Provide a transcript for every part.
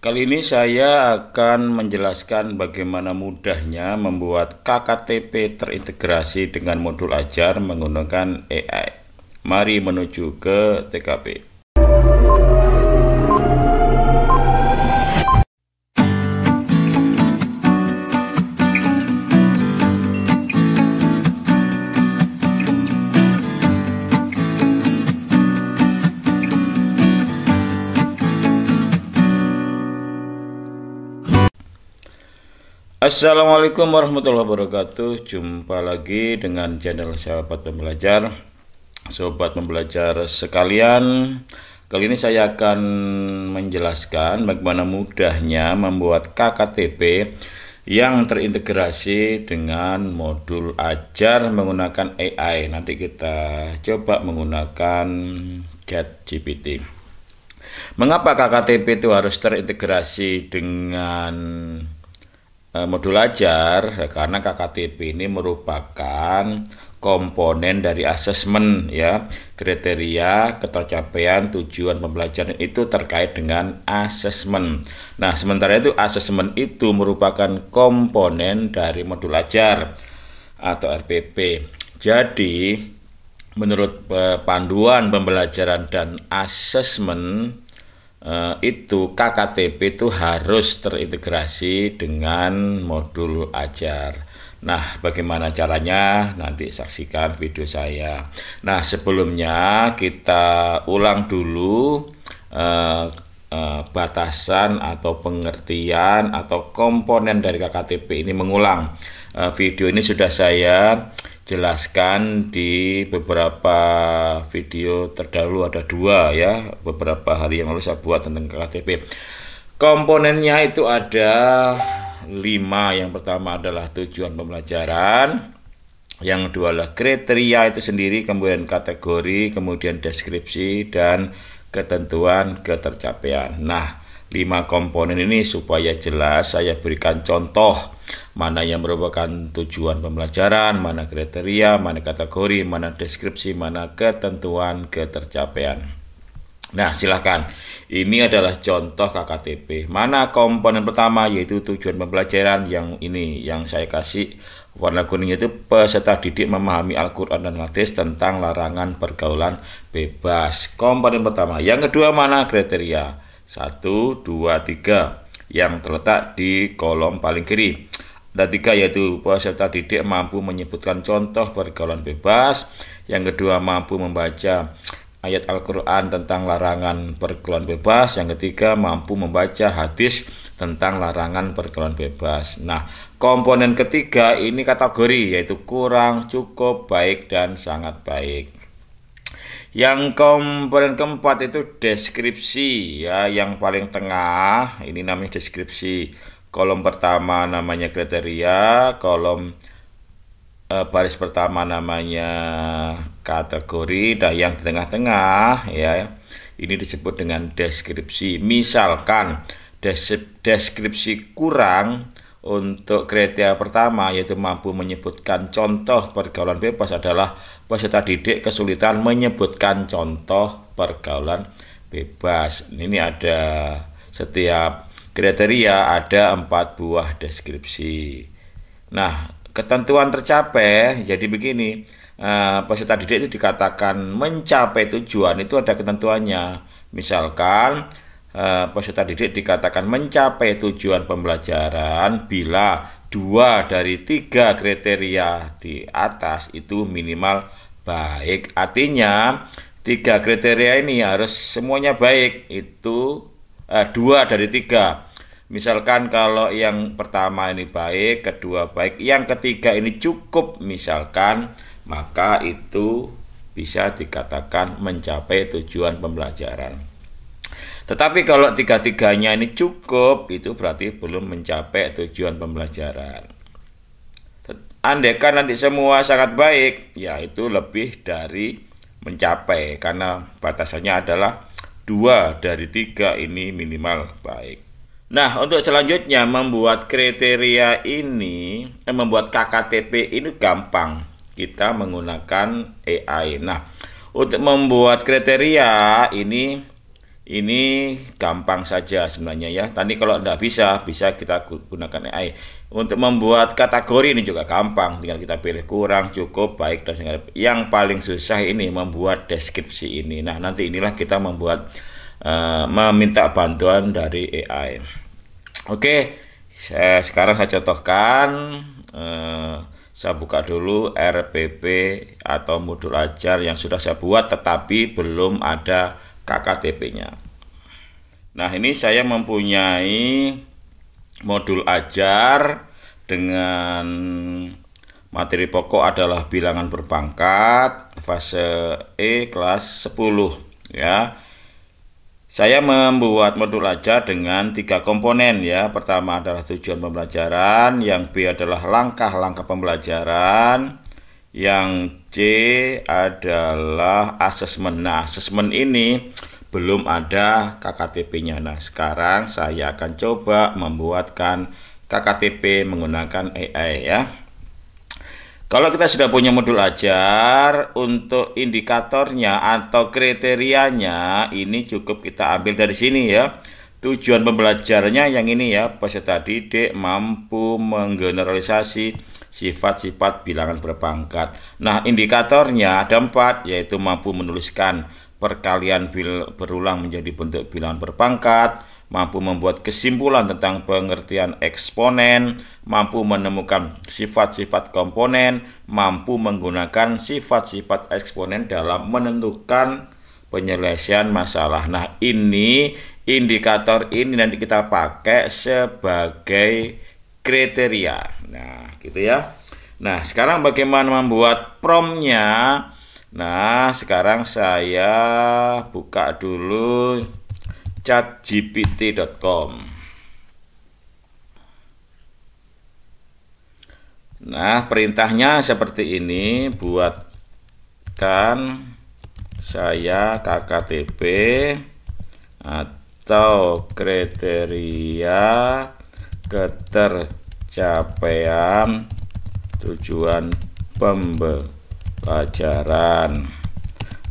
Kali ini saya akan menjelaskan bagaimana mudahnya membuat KKTP terintegrasi dengan modul ajar menggunakan AI. Mari menuju ke TKP. Assalamualaikum warahmatullahi wabarakatuh Jumpa lagi dengan channel sahabat pembelajar Sobat pembelajar sekalian Kali ini saya akan menjelaskan bagaimana mudahnya membuat KKTP yang terintegrasi dengan modul ajar menggunakan AI Nanti kita coba menggunakan chat GPT Mengapa KKTP itu harus terintegrasi dengan Eh, modul ajar karena KKTP ini merupakan komponen dari asesmen ya kriteria ketercapaian tujuan pembelajaran itu terkait dengan asesmen. Nah sementara itu asesmen itu merupakan komponen dari modul ajar atau RPP. Jadi menurut eh, panduan pembelajaran dan asesmen Eh, itu KKTP itu harus terintegrasi dengan modul ajar. Nah, bagaimana caranya? Nanti saksikan video saya. Nah, sebelumnya kita ulang dulu eh, eh, batasan atau pengertian atau komponen dari KKTP ini mengulang. Eh, video ini sudah saya jelaskan di beberapa video terdahulu ada dua ya beberapa hari yang lalu saya buat tentang KTP komponennya itu ada lima yang pertama adalah tujuan pembelajaran yang kedua adalah kriteria itu sendiri kemudian kategori kemudian deskripsi dan ketentuan ketercapaian nah lima komponen ini supaya jelas saya berikan contoh mana yang merupakan tujuan pembelajaran, mana kriteria, mana kategori, mana deskripsi, mana ketentuan ketercapaian. Nah, silahkan. Ini adalah contoh KKTP. Mana komponen pertama yaitu tujuan pembelajaran yang ini yang saya kasih warna kuning itu peserta didik memahami Al-Qur'an dan hadis tentang larangan pergaulan bebas. Komponen pertama. Yang kedua mana kriteria? 1, 2, 3 yang terletak di kolom paling kiri. Ada tiga yaitu peserta didik mampu menyebutkan contoh pergaulan bebas. Yang kedua mampu membaca ayat Al-Quran tentang larangan pergaulan bebas. Yang ketiga mampu membaca hadis tentang larangan pergaulan bebas. Nah, komponen ketiga ini kategori yaitu kurang, cukup, baik, dan sangat baik. Yang komponen keempat itu deskripsi ya, yang paling tengah ini namanya deskripsi. Kolom pertama namanya kriteria, kolom eh, baris pertama namanya kategori, dan yang di tengah-tengah ya. Ini disebut dengan deskripsi. Misalkan deskripsi kurang untuk kriteria pertama yaitu mampu menyebutkan contoh pergaulan bebas adalah peserta didik kesulitan menyebutkan contoh pergaulan bebas. Ini ada setiap kriteria ada empat buah deskripsi. Nah, ketentuan tercapai jadi begini. Eh, peserta didik itu dikatakan mencapai tujuan itu ada ketentuannya. Misalkan Eh, peserta didik dikatakan mencapai tujuan pembelajaran bila dua dari tiga kriteria di atas itu minimal baik. Artinya tiga kriteria ini harus semuanya baik itu eh, dua dari tiga. Misalkan kalau yang pertama ini baik, kedua baik, yang ketiga ini cukup misalkan maka itu bisa dikatakan mencapai tujuan pembelajaran. Tetapi kalau tiga-tiganya ini cukup, itu berarti belum mencapai tujuan pembelajaran. Andaikan nanti semua sangat baik, yaitu lebih dari mencapai karena batasannya adalah dua dari tiga ini minimal baik. Nah, untuk selanjutnya membuat kriteria ini, eh, membuat KKTP ini gampang. Kita menggunakan AI. Nah, untuk membuat kriteria ini ini gampang saja sebenarnya ya. Tadi kalau tidak bisa, bisa kita gunakan AI. Untuk membuat kategori ini juga gampang, tinggal kita pilih kurang, cukup, baik dan segala. Yang paling susah ini membuat deskripsi ini. Nah, nanti inilah kita membuat uh, meminta bantuan dari AI. Oke, saya, sekarang saya contohkan uh, saya buka dulu RPP atau modul ajar yang sudah saya buat tetapi belum ada KKTP-nya. Nah, ini saya mempunyai modul ajar dengan materi pokok adalah bilangan berpangkat fase E kelas 10 ya. Saya membuat modul ajar dengan tiga komponen ya. Pertama adalah tujuan pembelajaran, yang B adalah langkah-langkah pembelajaran, yang C adalah asesmen. Nah, asesmen ini belum ada KKTP-nya. Nah, sekarang saya akan coba membuatkan KKTP menggunakan AI ya. Kalau kita sudah punya modul ajar, untuk indikatornya atau kriterianya ini cukup kita ambil dari sini ya. Tujuan pembelajarannya yang ini ya, peserta didik mampu menggeneralisasi sifat-sifat bilangan berpangkat. Nah, indikatornya ada empat, yaitu mampu menuliskan perkalian berulang menjadi bentuk bilangan berpangkat, mampu membuat kesimpulan tentang pengertian eksponen, mampu menemukan sifat-sifat komponen, mampu menggunakan sifat-sifat eksponen dalam menentukan penyelesaian masalah. Nah, ini indikator ini nanti kita pakai sebagai kriteria. Nah, gitu ya. Nah, sekarang bagaimana membuat promnya? Nah, sekarang saya buka dulu chatgpt.com. Nah, perintahnya seperti ini, buatkan saya KKTP atau kriteria keter capaian hmm. tujuan pembelajaran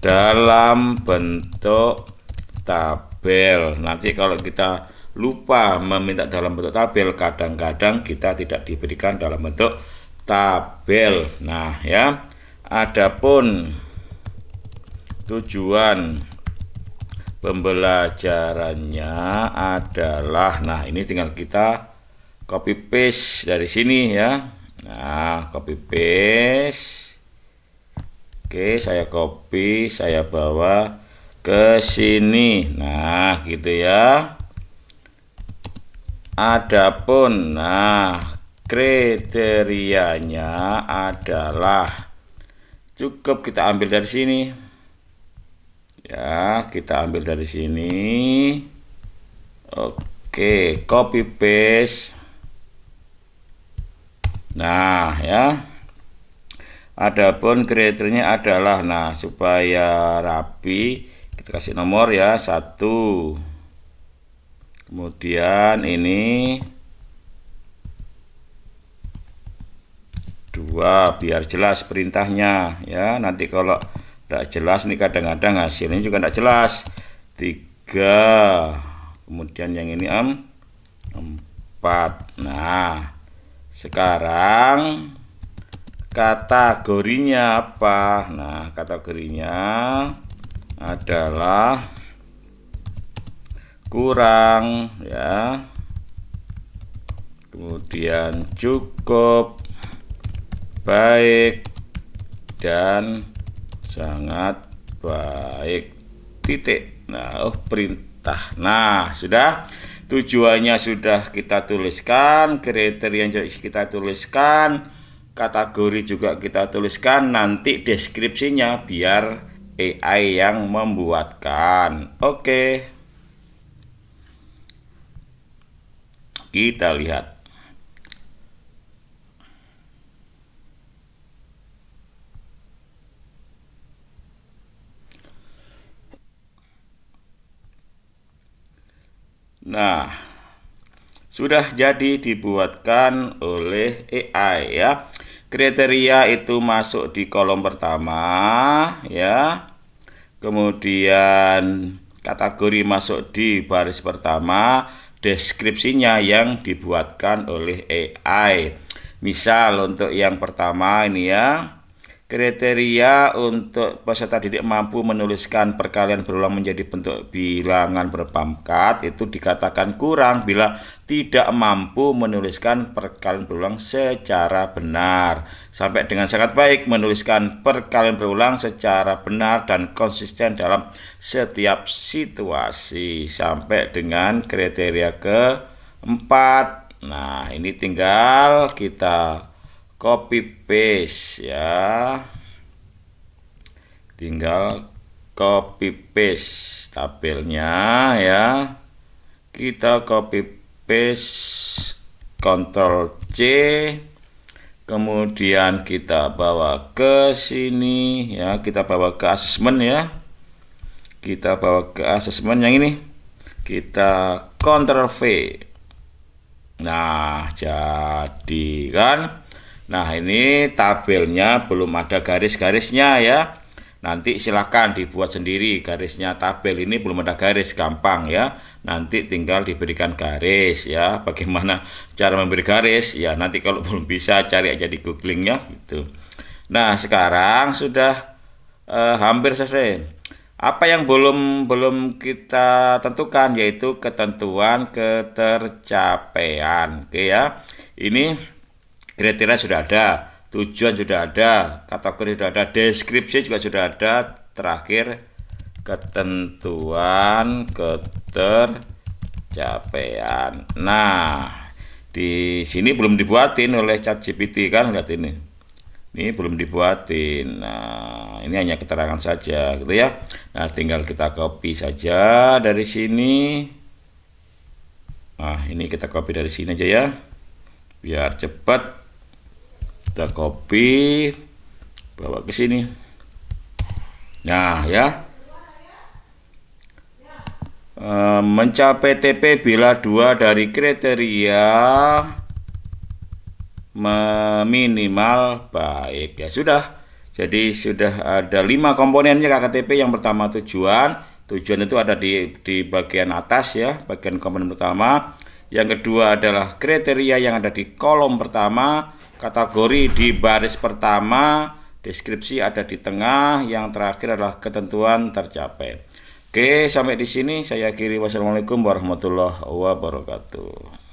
dalam bentuk tabel. Nanti kalau kita lupa meminta dalam bentuk tabel, kadang-kadang kita tidak diberikan dalam bentuk tabel. Nah, ya. Adapun tujuan pembelajarannya adalah nah ini tinggal kita copy paste dari sini ya nah copy paste Oke saya copy saya bawa ke sini nah gitu ya adapun nah kriterianya adalah cukup kita ambil dari sini ya kita ambil dari sini oke copy paste Nah, ya. Adapun kriterianya adalah nah supaya rapi kita kasih nomor ya satu kemudian ini dua biar jelas perintahnya ya nanti kalau tidak jelas nih kadang-kadang hasilnya juga tidak jelas tiga kemudian yang ini em, empat nah sekarang kategorinya apa? Nah, kategorinya adalah kurang ya. Kemudian cukup baik dan sangat baik titik. Nah, oh perintah. Nah, sudah tujuannya sudah kita tuliskan, kriteria yang kita tuliskan, kategori juga kita tuliskan, nanti deskripsinya biar AI yang membuatkan. Oke. Kita lihat. Nah, sudah jadi dibuatkan oleh AI ya. Kriteria itu masuk di kolom pertama ya. Kemudian kategori masuk di baris pertama deskripsinya yang dibuatkan oleh AI. Misal untuk yang pertama ini ya, Kriteria untuk peserta didik mampu menuliskan perkalian berulang menjadi bentuk bilangan berpangkat itu dikatakan kurang bila tidak mampu menuliskan perkalian berulang secara benar. Sampai dengan sangat baik menuliskan perkalian berulang secara benar dan konsisten dalam setiap situasi sampai dengan kriteria keempat. Nah, ini tinggal kita copy paste ya tinggal copy paste tabelnya ya kita copy paste Ctrl C kemudian kita bawa ke sini ya kita bawa ke assessment ya kita bawa ke assessment yang ini kita Ctrl V nah jadi kan Nah ini tabelnya belum ada garis-garisnya ya. Nanti silahkan dibuat sendiri garisnya tabel ini belum ada garis gampang ya. Nanti tinggal diberikan garis ya. Bagaimana cara memberi garis ya nanti kalau belum bisa cari aja di googlingnya ya gitu. Nah sekarang sudah eh, hampir selesai. Apa yang belum belum kita tentukan yaitu ketentuan ketercapaian. Oke ya. Ini kriteria sudah ada, tujuan sudah ada, kategori sudah ada, deskripsi juga sudah ada, terakhir ketentuan ketercapaian. Nah, di sini belum dibuatin oleh Chat GPT kan lihat ini. Ini belum dibuatin. Nah, ini hanya keterangan saja gitu ya. Nah, tinggal kita copy saja dari sini. Nah, ini kita copy dari sini aja ya. Biar cepat kita copy bawa ke sini nah ya eh, mencapai TP bila dua dari kriteria minimal baik ya sudah jadi sudah ada lima komponennya KKTP yang pertama tujuan tujuan itu ada di di bagian atas ya bagian komponen pertama yang kedua adalah kriteria yang ada di kolom pertama kategori di baris pertama, deskripsi ada di tengah, yang terakhir adalah ketentuan tercapai. Oke, sampai di sini saya akhiri. Wassalamualaikum warahmatullahi wabarakatuh.